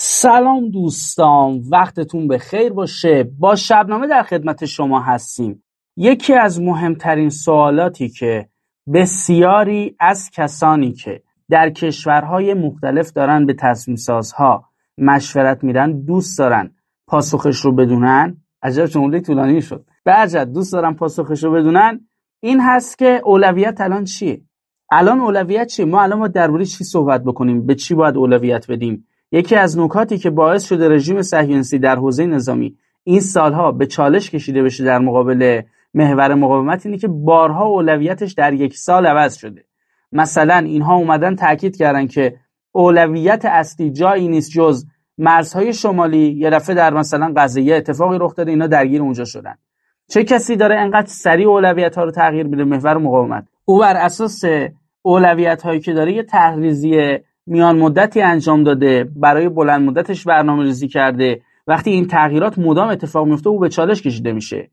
سلام دوستان وقتتون به خیر باشه با شبنامه در خدمت شما هستیم یکی از مهمترین سوالاتی که بسیاری از کسانی که در کشورهای مختلف دارن به تصمیم سازها مشورت میرن دوست دارن پاسخش رو بدونن عجب جمله طولانی شد به دوست دارن پاسخش رو بدونن این هست که اولویت الان چیه الان اولویت چیه ما الان ما درباره چی صحبت بکنیم به چی باید اولویت بدیم یکی از نکاتی که باعث شده رژیم صهیونیستی در حوزه نظامی این سالها به چالش کشیده بشه در مقابل محور مقاومت اینه که بارها اولویتش در یک سال عوض شده مثلا اینها اومدن تاکید کردن که اولویت اصلی جایی نیست جز مرزهای شمالی یا دفعه در مثلا قضیه اتفاقی رخ داده اینا درگیر اونجا شدن چه کسی داره انقدر سریع اولویت ها رو تغییر میده محور مقاومت او بر اساس اولویت هایی که داره یه تحریزی میان مدتی انجام داده برای بلند مدتش برنامه ریزی کرده وقتی این تغییرات مدام اتفاق میفته او به چالش کشیده میشه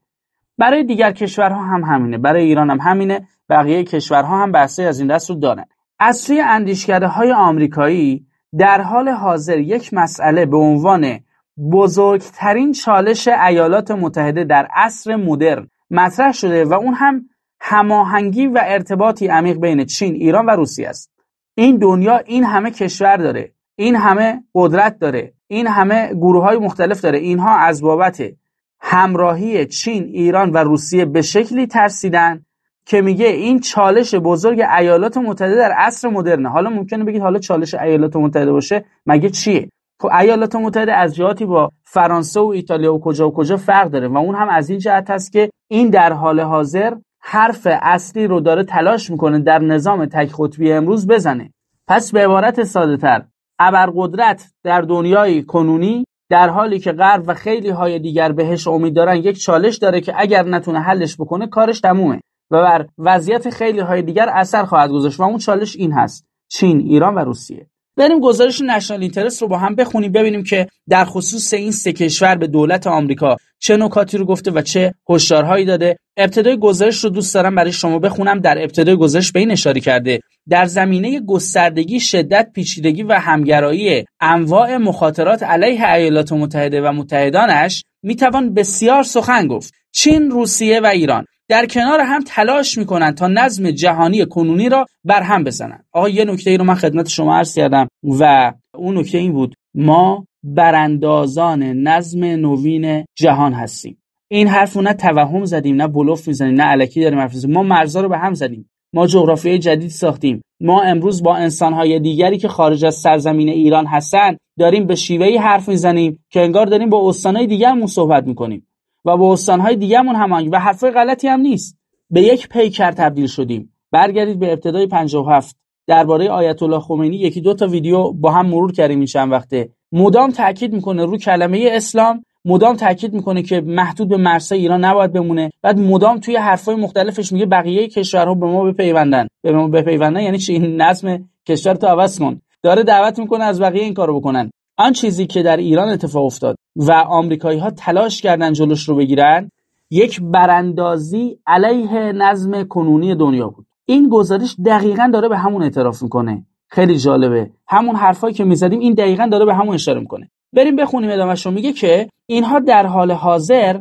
برای دیگر کشورها هم همینه برای ایران هم همینه بقیه کشورها هم بحثی از این دست رو دارن از سوی اندیشکده های آمریکایی در حال حاضر یک مسئله به عنوان بزرگترین چالش ایالات متحده در عصر مدرن مطرح شده و اون هم هماهنگی و ارتباطی عمیق بین چین، ایران و روسیه است. این دنیا این همه کشور داره این همه قدرت داره این همه گروه های مختلف داره اینها از بابت همراهی چین ایران و روسیه به شکلی ترسیدن که میگه این چالش بزرگ ایالات متحده در عصر مدرنه حالا ممکنه بگید حالا چالش ایالات متحده باشه مگه چیه خب ایالات متحده از جهاتی با فرانسه و ایتالیا و کجا و کجا فرق داره و اون هم از این جهت هست که این در حال حاضر حرف اصلی رو داره تلاش میکنه در نظام تک خطبی امروز بزنه پس به عبارت ساده تر ابرقدرت در دنیای کنونی در حالی که غرب و خیلی های دیگر بهش امید دارن یک چالش داره که اگر نتونه حلش بکنه کارش تمومه و بر وضعیت خیلی های دیگر اثر خواهد گذاشت و اون چالش این هست چین، ایران و روسیه بریم گزارش نشنال اینترست رو با هم بخونیم ببینیم که در خصوص این سه کشور به دولت آمریکا چه نکاتی رو گفته و چه هشدارهایی داده ابتدای گزارش رو دوست دارم برای شما بخونم در ابتدای گزارش به این اشاره کرده در زمینه گستردگی شدت پیچیدگی و همگرایی انواع مخاطرات علیه ایالات متحده و متحدانش میتوان بسیار سخن گفت چین روسیه و ایران در کنار هم تلاش میکنند تا نظم جهانی کنونی را بر هم بزنن آقا یه نکته ای رو من خدمت شما عرض کردم و اون نکته این بود ما براندازان نظم نوین جهان هستیم این حرف نه توهم زدیم نه بلوف میزنیم نه علکی داریم حرف ما مرزا رو به هم زدیم ما جغرافیای جدید ساختیم ما امروز با انسانهای دیگری که خارج از سرزمین ایران هستن داریم به شیوهی حرف میزنیم که انگار داریم با استانهای دیگرمون صحبت میکنیم و با استانهای دیگرمون همانگی و حرف غلطی هم نیست به یک پیکر تبدیل شدیم برگردید به ابتدای 57 درباره آیت الله خمینی یکی دو تا ویدیو با هم مرور کردیم این چند وقته مدام تاکید میکنه رو کلمه اسلام مدام تاکید میکنه که محدود به مرزهای ایران نباید بمونه بعد مدام توی حرفای مختلفش میگه بقیه کشورها به ما بپیوندن به ما بپیوندن یعنی چی این نظم کشور تو عوض کن داره دعوت میکنه از بقیه این کارو بکنن آن چیزی که در ایران اتفاق افتاد و آمریکایی ها تلاش کردن جلوش رو بگیرن یک براندازی علیه نظم کنونی دنیا بود این گزارش دقیقا داره به همون اعتراف میکنه خیلی جالبه همون حرفایی که میزدیم این دقیقا داره به همون اشاره میکنه بریم بخونیم ادامهش رو میگه که اینها در حال حاضر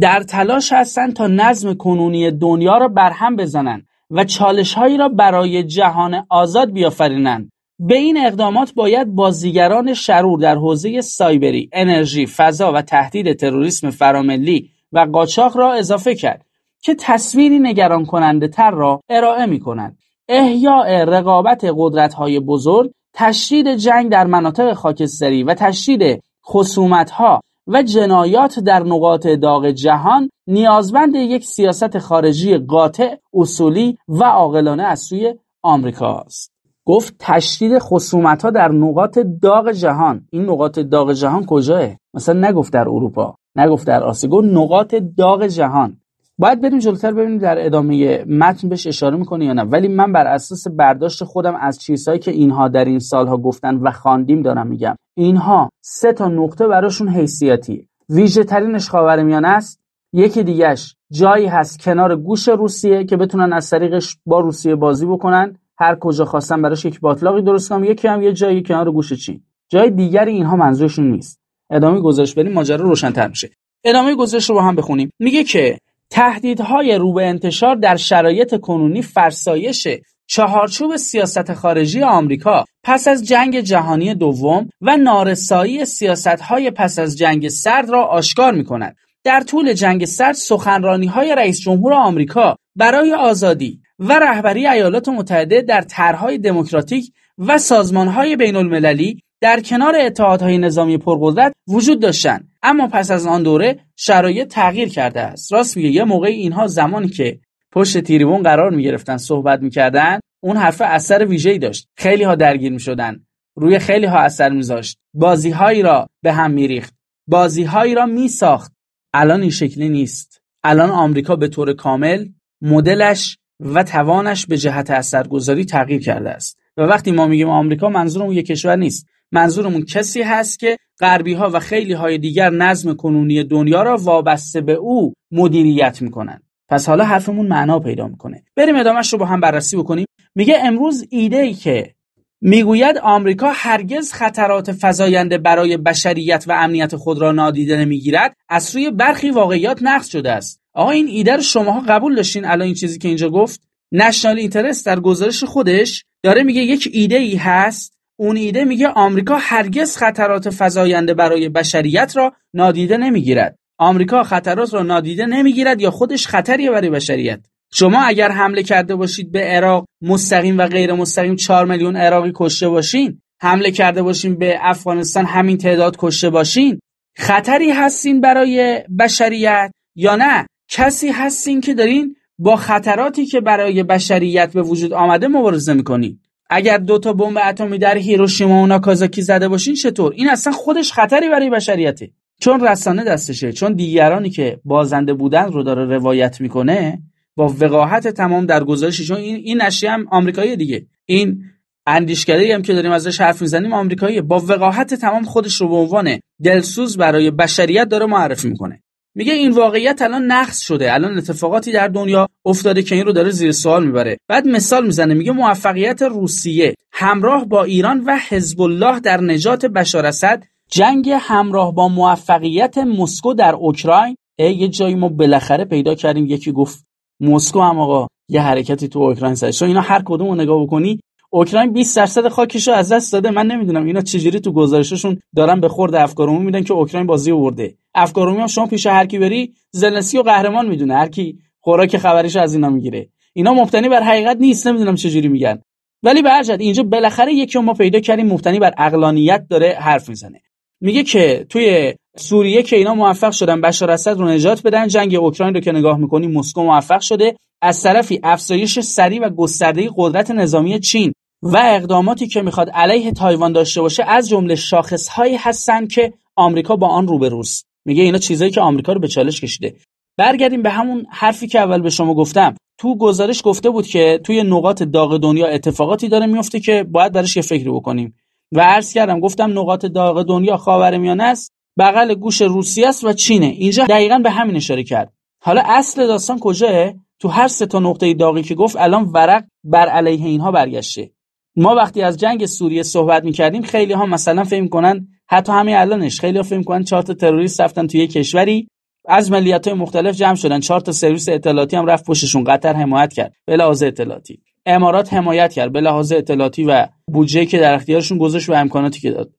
در تلاش هستند تا نظم کنونی دنیا را برهم بزنند و چالش هایی را برای جهان آزاد بیافرینند به این اقدامات باید بازیگران شرور در حوزه سایبری، انرژی، فضا و تهدید تروریسم فراملی و قاچاق را اضافه کرد که تصویری نگران کننده تر را ارائه می کند. احیاء رقابت قدرت های بزرگ تشدید جنگ در مناطق خاکستری و تشدید خصومت ها و جنایات در نقاط داغ جهان نیازمند یک سیاست خارجی قاطع، اصولی و عاقلانه از سوی آمریکا است. گفت تشدید خصومت ها در نقاط داغ جهان این نقاط داغ جهان کجاست؟ مثلا نگفت در اروپا نگفت در آسیا گفت نقاط داغ جهان باید بریم جلوتر ببینیم در ادامه متن بهش اشاره میکنه یا نه ولی من بر اساس برداشت خودم از چیزهایی که اینها در این سالها گفتن و خواندیم دارم میگم اینها سه تا نقطه براشون حیثیتیه ویژه ترینش خاورمیانه است یکی دیگهش جایی هست کنار گوش روسیه که بتونن از طریقش با روسیه بازی بکنن هر کجا خواستن براش یک باطلاقی درست کنم یکی هم یه جایی کنار گوش چین جای دیگری اینها منظورشون نیست ادامه گزارش بریم ماجرا روشنتر میشه ادامه گزارش رو با هم بخونیم میگه که تهدیدهای رو انتشار در شرایط کنونی فرسایش چهارچوب سیاست خارجی آمریکا پس از جنگ جهانی دوم و نارسایی سیاستهای پس از جنگ سرد را آشکار می کند. در طول جنگ سرد سخنرانی های رئیس جمهور آمریکا برای آزادی و رهبری ایالات متحده در طرحهای دموکراتیک و سازمانهای بین المللی در کنار اتحادهای نظامی پرقدرت وجود داشتند اما پس از آن دوره شرایط تغییر کرده است راست میگه یه موقع اینها زمانی که پشت تریبون قرار میگرفتن صحبت میکردن اون حرف اثر ای داشت خیلی ها درگیر میشدن روی خیلی ها اثر میذاشت بازی هایی را به هم میریخت بازی هایی را میساخت الان این شکلی نیست الان آمریکا به طور کامل مدلش و توانش به جهت اثرگذاری تغییر کرده است و وقتی ما میگیم آمریکا منظورم یک کشور نیست منظورمون کسی هست که غربی ها و خیلی های دیگر نظم کنونی دنیا را وابسته به او مدیریت میکنن پس حالا حرفمون معنا پیدا میکنه بریم ادامهش رو با هم بررسی بکنیم میگه امروز ایده ای که میگوید آمریکا هرگز خطرات فزاینده برای بشریت و امنیت خود را نادیده نمیگیرد از سوی برخی واقعیات نقض شده است آقا این ایده رو شماها قبول داشتین الان این چیزی که اینجا گفت نشنال اینترست در گزارش خودش داره میگه یک ایده ای هست اون ایده میگه آمریکا هرگز خطرات فزاینده برای بشریت را نادیده نمیگیرد آمریکا خطرات را نادیده نمیگیرد یا خودش خطری برای بشریت شما اگر حمله کرده باشید به عراق مستقیم و غیر مستقیم 4 میلیون عراقی کشته باشین حمله کرده باشین به افغانستان همین تعداد کشته باشین خطری هستین برای بشریت یا نه کسی هستین که دارین با خطراتی که برای بشریت به وجود آمده مبارزه میکنین اگر دو تا بمب اتمی در هیروشیما و ناکازاکی زده باشین چطور این اصلا خودش خطری برای بشریته چون رسانه دستشه چون دیگرانی که بازنده بودن رو داره روایت میکنه با وقاحت تمام در گزارشش این این نشریه هم آمریکایی دیگه این اندیشکده هم که داریم ازش حرف میزنیم آمریکایی با وقاحت تمام خودش رو به عنوان دلسوز برای بشریت داره معرفی میکنه میگه این واقعیت الان نقص شده الان اتفاقاتی در دنیا افتاده که این رو داره زیر سوال میبره بعد مثال میزنه میگه موفقیت روسیه همراه با ایران و حزب الله در نجات بشار اسد جنگ همراه با موفقیت مسکو در اوکراین یه جایی ما بالاخره پیدا کردیم یکی گفت مسکو هم آقا یه حرکتی تو اوکراین سرش اینا هر کدوم رو نگاه بکنی اوکراین 20 درصد خاکش رو از دست داده من نمیدونم اینا چجوری تو گزارششون دارن به خورد افکار عمومی میدن که اوکراین بازی ورده افکار عمومی هم شما پیش هر کی بری زلنسکی و قهرمان میدونه هر کی خوراک خبریش از اینا میگیره اینا مبتنی بر حقیقت نیست نمیدونم چجوری میگن ولی به هر اینجا بالاخره یکی ما پیدا کردیم مبتنی بر اقلانیت داره حرف میزنه میگه که توی سوریه که اینا موفق شدن بشار اسد رو نجات بدن جنگ اوکراین رو که نگاه میکنی مسکو موفق شده از طرفی افزایش سریع و گسترده قدرت نظامی چین و اقداماتی که میخواد علیه تایوان داشته باشه از جمله شاخصهایی هستن که آمریکا با آن روبروست میگه اینا چیزایی که آمریکا رو به چالش کشیده برگردیم به همون حرفی که اول به شما گفتم تو گزارش گفته بود که توی نقاط داغ دنیا اتفاقاتی داره میفته که باید برش یه فکری بکنیم و عرض کردم گفتم نقاط داغ دنیا خاورمیانه است بغل گوش روسیه است و چینه اینجا دقیقا به همین اشاره کرد حالا اصل داستان کجاست؟ تو هر سه تا نقطه داغی که گفت الان ورق بر علیه اینها برگشته ما وقتی از جنگ سوریه صحبت میکردیم خیلی ها مثلا فهم کنن حتی همین الانش خیلی ها فهم کنن چارت تا تروریست رفتن توی کشوری از ملیت های مختلف جمع شدن چارت تا سرویس اطلاعاتی هم رفت پشتشون قطر حمایت کرد به لحاظ اطلاعاتی امارات حمایت کرد به لحاظ اطلاعاتی و بودجه که در اختیارشون گذاشت و امکاناتی که داد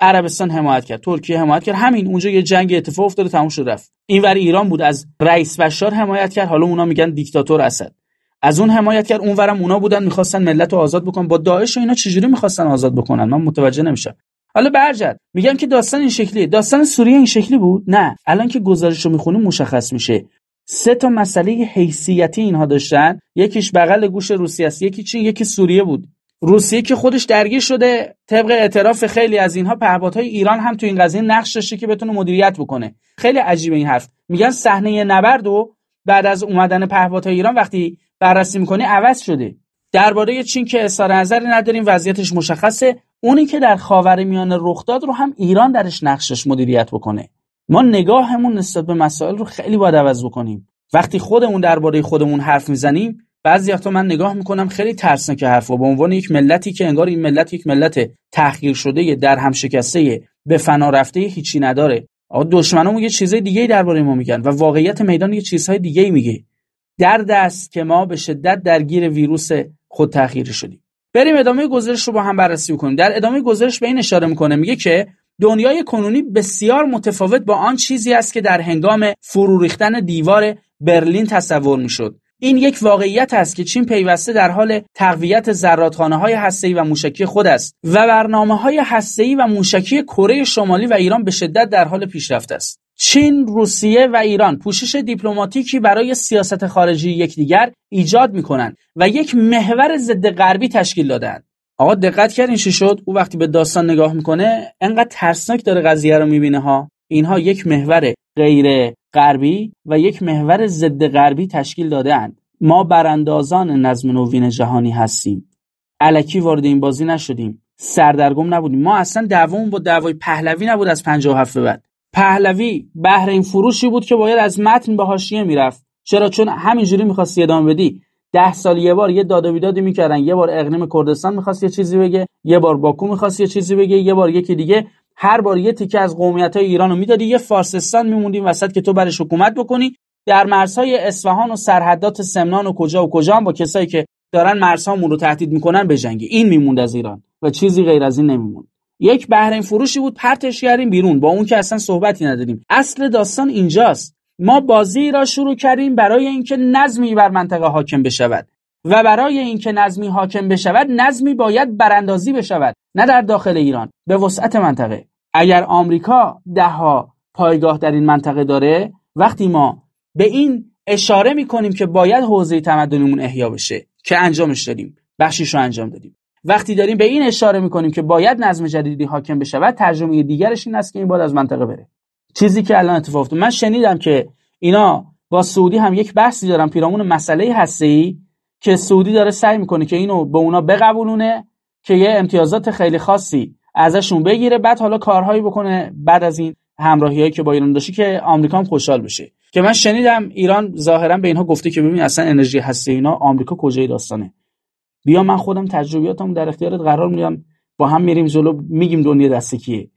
عربستان حمایت کرد ترکیه حمایت کرد همین اونجا یه جنگ اتفاق افتاد تموم شد رفت اینور ایران بود از رئیس بشار حمایت کرد حالا اونا میگن دیکتاتور اسد از اون حمایت کرد اونورم اونا بودن میخواستن ملت رو آزاد بکنن با داعش و اینا چجوری میخواستن آزاد بکنن من متوجه نمیشم حالا برجد میگم که داستان این شکلی داستان سوریه این شکلی بود نه الان که گزارش رو میخونیم مشخص میشه سه تا مسئله حیثیتی اینها داشتن یکیش بغل گوش روسیه است یکی چین یکی سوریه بود روسیه که خودش درگیر شده طبق اعتراف خیلی از اینها پهپادهای ایران هم تو این قضیه نقش داشته که بتونه مدیریت بکنه خیلی عجیبه این حرف میگن صحنه نبرد و بعد از اومدن پهپادهای ایران وقتی بررسی میکنی عوض شده درباره چین که اظهار نظری نداریم وضعیتش مشخصه اونی که در خاور میانه رخ داد رو هم ایران درش نقشش مدیریت بکنه ما نگاهمون نسبت به مسائل رو خیلی باید عوض بکنیم وقتی خودمون درباره خودمون حرف میزنیم بعضی وقتا من نگاه میکنم خیلی ترسناک حرفا به عنوان یک ملتی که انگار این ملت یک ملت تحقیر شده در هم شکسته به فنا رفته هیچی نداره آقا دشمنامون یه چیزای دیگه درباره ما میگن و واقعیت میدان یه چیزهای دیگه میگه در دست که ما به شدت درگیر ویروس خود تغییر شدیم بریم ادامه گزارش رو با هم بررسی کنیم در ادامه گزارش به این اشاره میکنه میگه که دنیای کنونی بسیار متفاوت با آن چیزی است که در هنگام فرو ریختن دیوار برلین تصور میشد این یک واقعیت است که چین پیوسته در حال تقویت زراتخانه های هسته و موشکی خود است و برنامه های هسته و موشکی کره شمالی و ایران به شدت در حال پیشرفت است. چین، روسیه و ایران پوشش دیپلماتیکی برای سیاست خارجی یکدیگر ایجاد میکنند و یک محور ضد غربی تشکیل دادند. آقا دقت کردین چی شد؟ او وقتی به داستان نگاه میکنه انقدر ترسناک داره قضیه رو میبینه ها. اینها یک محور غیر غربی و یک محور ضد غربی تشکیل دادهاند. ما براندازان نظم نوین جهانی هستیم. علکی وارد این بازی نشدیم. سردرگم نبودیم ما اصلا دعوامون با دعوای پهلوی نبود از 57 به بعد پهلوی بهر این فروشی بود که باید از متن به حاشیه میرفت چرا چون همینجوری میخواستی ادامه بدی ده سال یه بار یه داد و بیدادی میکردن یه بار اقلیم کردستان میخواست یه چیزی بگه یه بار باکو میخواست یه چیزی بگه یه بار یکی دیگه هر بار یه تیکه از قومیت های ایران رو میدادی یه فارسستان میموندی وسط که تو برش حکومت بکنی در مرزهای اصفهان و سرحدات سمنان و کجا و کجا با کسایی که دارن مرزهامون رو تهدید میکنن بجنگی این میموند از ایران و چیزی غیر از این نمیموند یک بهرین فروشی بود پرتش کردیم بیرون با اون که اصلا صحبتی نداریم اصل داستان اینجاست ما بازی را شروع کردیم برای اینکه نظمی بر منطقه حاکم بشود و برای اینکه نظمی حاکم بشود نظمی باید براندازی بشود نه در داخل ایران به وسعت منطقه اگر آمریکا دهها پایگاه در این منطقه داره وقتی ما به این اشاره میکنیم که باید حوزه تمدنمون احیا بشه که انجامش دادیم بخشیش رو انجام دادیم وقتی داریم به این اشاره میکنیم که باید نظم جدیدی حاکم و ترجمه دیگرش این است که این باید از منطقه بره چیزی که الان اتفاق افتاد من شنیدم که اینا با سعودی هم یک بحثی دارن پیرامون مسئله هستی که سعودی داره سعی میکنه که اینو به اونا بقبولونه که یه امتیازات خیلی خاصی ازشون بگیره بعد حالا کارهایی بکنه بعد از این همراهیایی که با ایران داشته که آمریکا هم خوشحال بشه که من شنیدم ایران ظاهرا به اینها گفته که ببین اصلا انرژی هسته اینا آمریکا کجای داستانه بیا من خودم تجربیاتم در اختیارت قرار میدم با هم میریم جلو میگیم دنیا دست کیه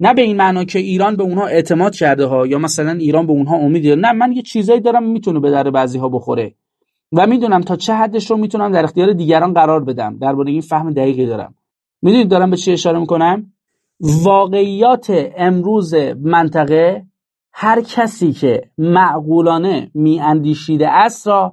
نه به این معنا که ایران به اونها اعتماد کرده ها یا مثلا ایران به اونها امید داره نه من یه چیزایی دارم میتونه به در بعضی ها بخوره و میدونم تا چه حدش رو میتونم در اختیار دیگران قرار بدم درباره این فهم دقیقی دارم میدونید دارم به چی اشاره میکنم واقعیات امروز منطقه هر کسی که معقولانه میاندیشیده است را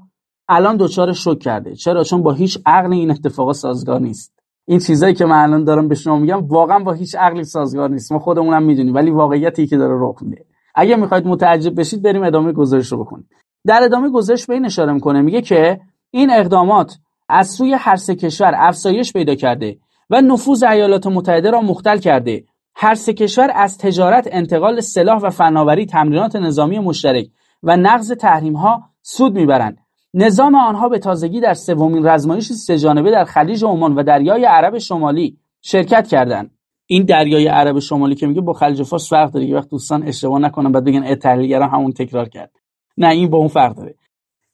الان دچار شوک کرده چرا چون با هیچ عقل این اتفاقا سازگار نیست این چیزایی که من الان دارم به شما میگم واقعا با هیچ عقلی سازگار نیست ما خودمونم میدونیم ولی واقعیتی که داره رخ میده اگه میخواید متعجب بشید بریم ادامه گزارش رو بکنیم در ادامه گزارش به این اشاره میکنه میگه که این اقدامات از سوی هر سه کشور افزایش پیدا کرده و نفوذ ایالات متحده را مختل کرده هر سه کشور از تجارت انتقال سلاح و فناوری تمرینات نظامی مشترک و نقض تحریم ها سود میبرند نظام آنها به تازگی در سومین رزمایش سهجانبه در خلیج عمان و دریای عرب شمالی شرکت کردند این دریای عرب شمالی که میگه با خلیج فارس فرق داره وقت دوستان اشتباه نکنن بعد بگن اتحلیگرا همون تکرار کرد نه این با اون فرق داره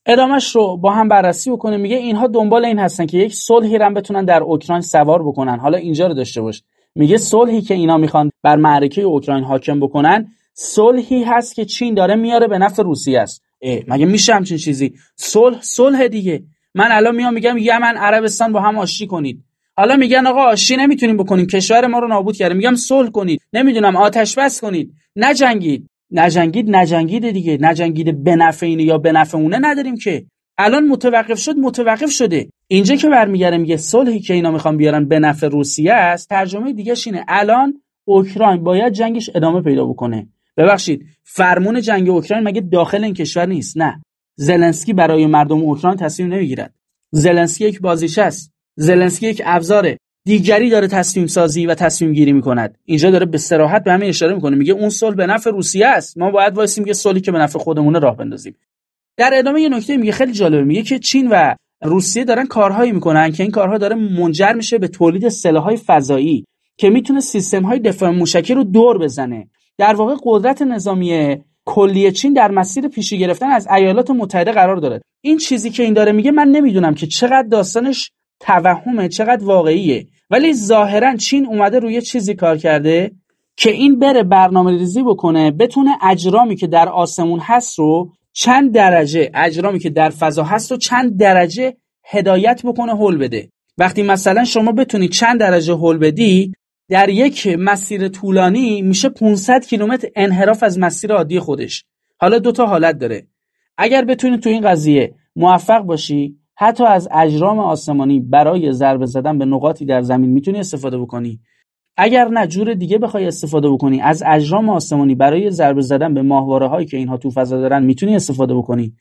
ادامش رو با هم بررسی بکنه میگه اینها دنبال این هستن که یک صلحی هم بتونن در اوکراین سوار بکنن حالا اینجا رو داشته باش میگه صلحی که اینا میخوان بر معرکه اوکراین حاکم بکنن صلحی هست که چین داره میاره به نفع روسیه است مگه میشه همچین چیزی صلح صلح دیگه من الان میام میگم یمن عربستان با هم آشتی کنید حالا میگن آقا آشتی نمیتونیم بکنیم کشور ما رو نابود کرده میگم صلح کنید نمیدونم آتش بس کنید نجنگید نجنگید نجنگید دیگه نجنگید به اینه یا به اونه نداریم که الان متوقف شد متوقف شده اینجا که برمیگره میگه صلحی که اینا میخوان بیارن به روسیه است ترجمه دیگه اینه الان اوکراین باید جنگش ادامه پیدا بکنه ببخشید فرمون جنگ اوکراین مگه داخل این کشور نیست نه زلنسکی برای مردم اوکراین تصمیم نمیگیرد زلنسکی یک بازیچه است زلنسکی یک ابزاره دیگری داره تصمیم سازی و تصمیم گیری میکند اینجا داره به صراحت به همه اشاره میکنه میگه اون صلح به نفع روسیه است ما باید وایسیم که صلحی که به نفع خودمون راه بندازیم در ادامه یه نکته میگه خیلی جالبه میگه که چین و روسیه دارن کارهایی میکنن که این کارها داره منجر میشه به تولید سلاحهای فضایی که میتونه سیستم های دفاع موشکی رو دور بزنه در واقع قدرت نظامی کلی چین در مسیر پیشی گرفتن از ایالات متحده قرار داره این چیزی که این داره میگه من نمیدونم که چقدر داستانش توهمه چقدر واقعیه ولی ظاهرا چین اومده روی چیزی کار کرده که این بره برنامه ریزی بکنه بتونه اجرامی که در آسمون هست رو چند درجه اجرامی که در فضا هست رو چند درجه هدایت بکنه هول بده وقتی مثلا شما بتونی چند درجه هول بدی در یک مسیر طولانی میشه 500 کیلومتر انحراف از مسیر عادی خودش حالا دوتا حالت داره اگر بتونی تو این قضیه موفق باشی حتی از اجرام آسمانی برای ضربه زدن به نقاطی در زمین میتونی استفاده بکنی اگر نه جور دیگه بخوای استفاده بکنی از اجرام آسمانی برای ضربه زدن به ماهواره هایی که اینها تو فضا دارن میتونی استفاده بکنی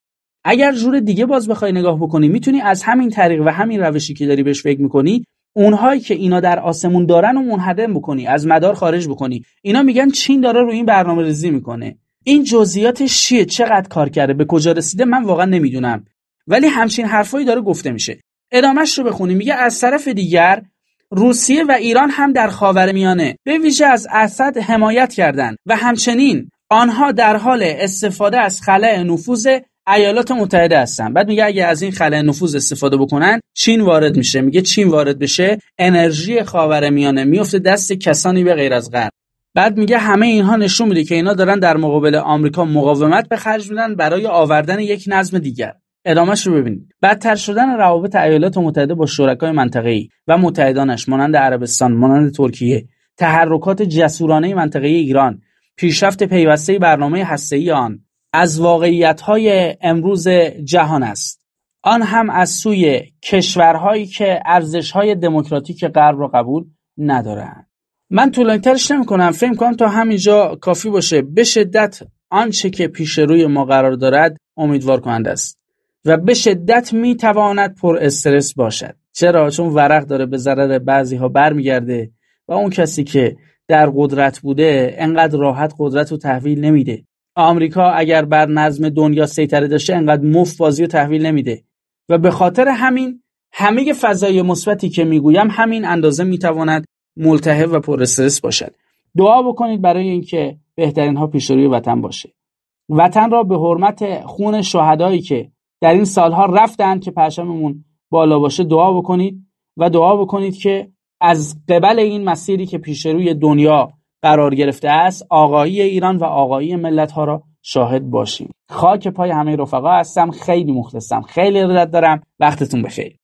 اگر جور دیگه باز بخوای نگاه بکنی میتونی از همین طریق و همین روشی که داری بهش فکر میکنی اونهایی که اینا در آسمون دارن و منهدم بکنی از مدار خارج بکنی اینا میگن چین داره روی این برنامه ریزی میکنه این جزئیاتش چیه چقدر کار کرده به کجا رسیده من واقعا نمیدونم ولی همچین حرفایی داره گفته میشه ادامهش رو بخونیم میگه از طرف دیگر روسیه و ایران هم در خاورمیانه به ویژه از اسد حمایت کردند و همچنین آنها در حال استفاده از خلع نفوذ ایالات متحده هستن بعد میگه اگه از این خلع نفوذ استفاده بکنن چین وارد میشه میگه چین وارد بشه انرژی خاورمیانه میفته دست کسانی به غیر از غرب بعد میگه همه اینها نشون میده که اینا دارن در مقابل آمریکا مقاومت به خرج میدن برای آوردن یک نظم دیگر ادامهش رو ببینید بدتر شدن روابط ایالات متحده با شرکای منطقه‌ای و متحدانش مانند عربستان مانند ترکیه تحرکات جسورانه منطقه ایران پیشرفت پیوسته برنامه هسته‌ای آن از های امروز جهان است آن هم از سوی کشورهایی که های دموکراتیک غرب را قبول ندارند من طولانی ترش نمی کنم فهم کنم تا همینجا کافی باشه به شدت آنچه که پیش روی ما قرار دارد امیدوار کننده است و به شدت می تواند پر استرس باشد چرا چون ورق داره به ضرر بعضی ها برمیگرده و اون کسی که در قدرت بوده انقدر راحت قدرت رو تحویل نمیده آمریکا اگر بر نظم دنیا سیطره داشته انقدر مفت بازی تحویل نمیده و به خاطر همین همه فضای مثبتی که میگویم همین اندازه میتواند ملتهب و پر استرس باشد دعا بکنید برای اینکه بهترین ها پیش روی وطن باشه وطن را به حرمت خون شهدایی که در این سالها رفتند که پرشممون بالا باشه دعا بکنید و دعا بکنید که از قبل این مسیری که پیش روی دنیا قرار گرفته است آقایی ایران و آقایی ملت ها را شاهد باشیم خاک پای همه رفقا هستم خیلی مخلصم خیلی ارادت دارم وقتتون بخیر